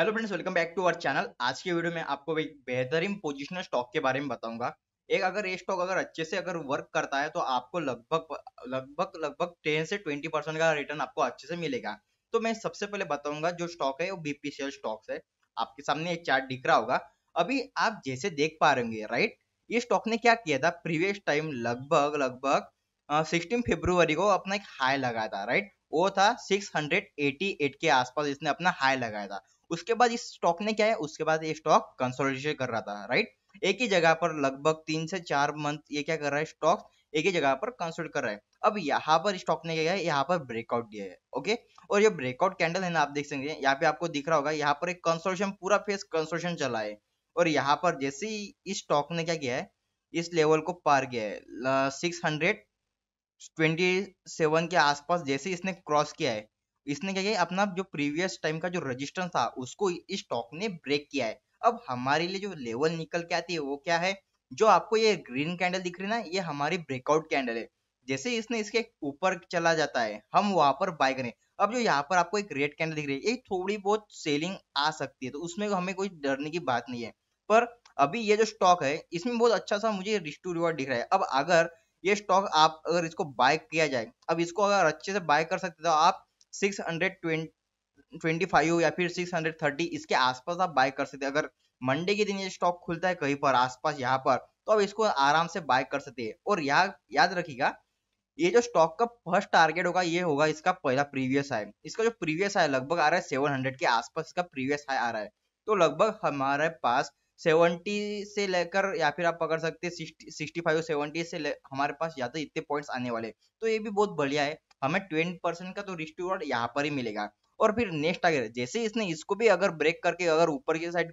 hello friends welcome back to our channel आज के video में आपको एक बेहतरीन पोजिशनल स्टॉक के बारे में बताऊंगा एक अगर ये स्टॉक अगर अच्छे से अगर वर्क करता है तो आपको लगभग लगभग लगभग टेन से ट्वेंटी परसेंट का रिटर्न आपको अच्छे से मिलेगा तो मैं सबसे पहले बताऊंगा जो स्टॉक है वो बीपीसीएल स्टॉक्स है आपके सामने एक चार्ट दिख रहा होगा अभी आप जैसे देख पा रहे राइट ये स्टॉक ने क्या किया था प्रीवियस टाइम लगभग लगभग सिक्सटीन फेब्रुवरी को अपना एक हाई लगाया था राइट वो था सिक्स के आसपास इसने अपना हाई लगाया था उसके बाद इस स्टॉक ने क्या है उसके बाद ये स्टॉक कंसोलिडेशन कर रहा था राइट एक ही जगह पर लगभग तीन से चार मंथ ये क्या कर रहा है स्टॉक एक ही जगह पर कंसोलिडेट कर रहा है अब यहाँ पर स्टॉक ने क्या है यहाँ पर ब्रेकआउट दिया है ओके और ये ब्रेकआउट कैंडल है ना आप देख सकते हैं यहाँ पे आपको दिख रहा होगा यहाँ पर एक कंसोलिडेशन पूरा फेस कंसोलिडेशन चला है और यहाँ पर जैसे ही इस स्टॉक ने क्या किया है इस लेवल को पार किया है सिक्स हंड्रेड ट्वेंटी सेवन के आसपास जैसे इसने क्रॉस किया है इसने क्या किया अपना जो प्रीवियस टाइम का जो रजिस्टेंस था उसको इस स्टॉक ने ब्रेक किया है अब हमारे लिए जो लेवल निकल के आती है वो क्या है जो आपको ये ग्रीन कैंडल दिख रही है ना ये हमारी ब्रेकआउट कैंडल है जैसे इसने इसके ऊपर चला जाता है हम वहां पर बाय करें अब जो यहाँ पर आपको एक रेड कैंडल दिख रही है ये थोड़ी बहुत सेलिंग आ सकती है तो उसमें हमें कोई डरने की बात नहीं है पर अभी ये जो स्टॉक है इसमें बहुत अच्छा सा मुझे रिस्क टू रिवॉर्ड दिख रहा है अब अगर ये स्टॉक आप अगर इसको बाय किया जाए अब इसको अगर अच्छे से बाय कर सकते तो आप 625 या फिर 630 इसके आसपास आप बाय कर सकते हैं अगर मंडे के दिन ये स्टॉक खुलता है कहीं पर आसपास यहाँ पर तो आप इसको आराम से बाय कर सकते हैं और यहाँ याद रखिएगा ये जो स्टॉक का फर्स्ट टारगेट होगा ये होगा इसका पहला प्रीवियस हाई इसका जो प्रीवियस हाई लगभग आ रहा है सेवन हंड्रेड के आसपास इसका प्रीवियस हाई आ रहा है तो लगभग हमारे पास सेवेंटी से लेकर या फिर आप पकड़ सकते सिक्सटी फाइव सेवेंटी से हमारे पास या तो इतने पॉइंट्स आने वाले तो ये भी बहुत बढ़िया है हमें ट्वेंटी परसेंट का तो रिस्ट रिवॉर्ड यहाँ पर ही मिलेगा और फिर नेक्स्ट आगे जैसे इसने इसको भी अगर ब्रेक करके अगर ऊपर की साइड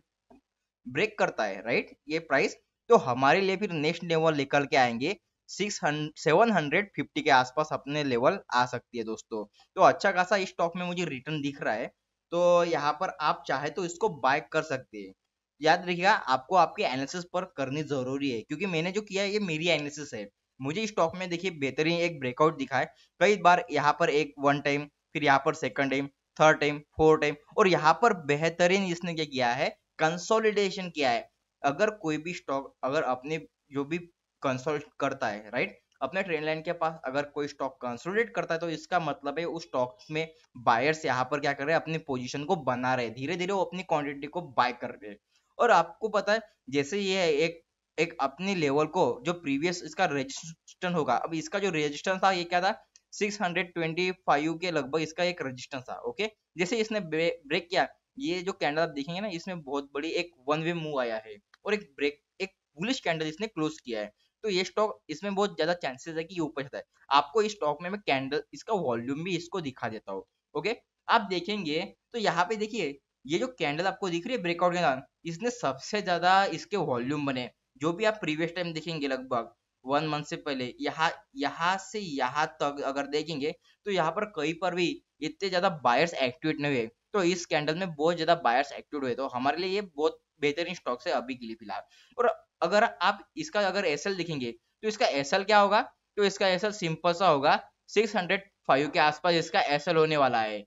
ब्रेक करता है राइट ये प्राइस तो हमारे लिए फिर नेक्स्ट लेवल निकल के आएंगे सिक्स सेवन हंड्रेड फिफ्टी के आसपास अपने लेवल आ सकती है दोस्तों तो अच्छा खासा इस स्टॉक में मुझे रिटर्न दिख रहा है तो यहाँ पर आप चाहे तो इसको बाय कर सकते हैं याद रखिएगा आपको आपके एनालिसिस पर करनी जरूरी है क्योंकि मैंने जो किया ये मेरी एनालिसिस है मुझे स्टॉक में देखिए बेहतरीन एक ब्रेकआउट दिखा है कई बार यहाँ पर एक वन टाइम फिर यहाँ पर second time third time fourth time और यहाँ पर बेहतरीन इसने क्या किया है कंसोलिडेशन किया है अगर कोई भी स्टॉक अगर अपने जो भी कंसोल्ट करता है राइट अपने ट्रेन लाइन के पास अगर कोई स्टॉक कंसोलिडेट करता है तो इसका मतलब है उस स्टॉक में बायर्स यहाँ पर क्या कर रहे हैं अपनी पोजीशन को बना रहे धीरे धीरे वो अपनी क्वांटिटी को बाय कर रहे हैं और आपको पता है जैसे ये है एक एक अपने लेवल को जो प्रीवियस इसका रेजिस्टेंस होगा अब इसका जो रेजिस्टेंस था ये क्या था 625 के लगभग इसका एक रेजिस्टेंस था ओके जैसे इसने ब्रेक किया ये जो कैंडल आप देखेंगे ना इसमें बहुत बड़ी एक वन वे मूव आया है और एक ब्रेक एक बुलिश कैंडल इसने क्लोज किया है तो ये स्टॉक इसमें बहुत ज्यादा चांसेस है कि ये ऊपर जाता है आपको इस स्टॉक में मैं कैंडल इसका वॉल्यूम भी इसको दिखा देता हूँ ओके आप देखेंगे तो यहाँ पे देखिए ये जो कैंडल आपको दिख रही है ब्रेकआउट के दौरान इसने सबसे ज्यादा इसके वॉल्यूम बने जो भी आप प्रीवियस टाइम देखेंगे लगभग वन मंथ से पहले यहाँ यहाँ से यहाँ तक अगर देखेंगे तो यहाँ पर कहीं पर भी इतने ज्यादा बायर्स एक्टिवेट नहीं हुए तो इस कैंडल में बहुत ज्यादा बायर्स एक्टिवेट हुए तो हमारे लिए ये बहुत बेहतरीन स्टॉक्स है अभी के लिए फिलहाल और अगर आप इसका अगर एस देखेंगे तो इसका एस क्या होगा तो इसका एस सिंपल सा होगा सिक्स हंड्रेड फाइव के आसपास इसका एस होने वाला है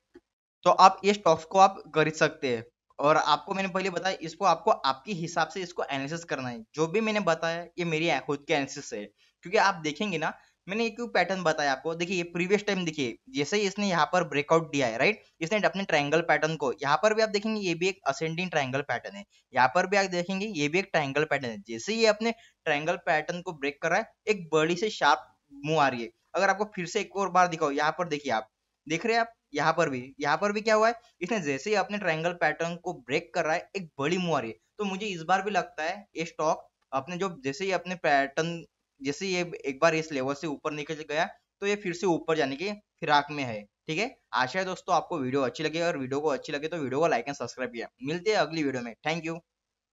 तो आप ये स्टॉक्स को आप खरीद सकते हैं और आपको मैंने पहले बताया इसको आपको आपके हिसाब से इसको एनालिसिस करना है जो भी मैंने बताया ये मेरी खुद के एनालिसिस है क्योंकि आप देखेंगे ना मैंने एक पैटर्न बताया आपको देखिए ये प्रीवियस टाइम देखिए जैसे ही इसने यहाँ पर ब्रेकआउट दिया है राइट इसने अपने ट्रायंगल पैटर्न को यहाँ पर भी आप देखेंगे ये भी एक असेंडिंग ट्रायंगल पैटर्न है यहाँ पर भी आप देखेंगे ये भी एक ट्रायंगल पैटर्न है जैसे ही अपने ट्रायंगल पैटर्न को ब्रेक कर रहा है एक बड़ी से शार्प मुंह आ रही है अगर आपको फिर से एक और बार दिखाओ यहाँ पर देखिए आप देख रहे हैं आप यहाँ पर भी यहाँ पर भी क्या हुआ है इसने जैसे ही अपने ट्रायंगल पैटर्न को ब्रेक कर रहा है एक बड़ी मुआ रही है तो मुझे इस बार भी लगता है ये स्टॉक अपने जो जैसे ही अपने पैटर्न जैसे ये एक बार इस लेवल से ऊपर निकल गया तो ये फिर से ऊपर जाने की फिराक में है ठीक है आशा है दोस्तों आपको वीडियो अच्छी लगे और वीडियो को अच्छी लगे तो वीडियो को लाइक एंड सब्सक्राइब किया मिलते हैं अगली वीडियो में थैंक यू